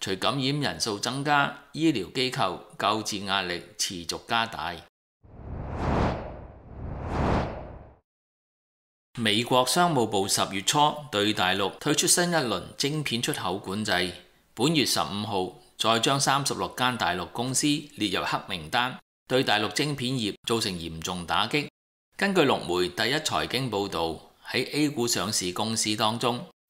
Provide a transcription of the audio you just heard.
隨感染人數增加，醫療機構救治壓力持續加大。美國商務部十月初對大陸推出新一輪晶片出口管制，本月十五號再將三十六間大陸公司列入黑名單，對大陸晶片業造成嚴重打擊。根據六媒第一財經報導，喺 A 股上市公司當中。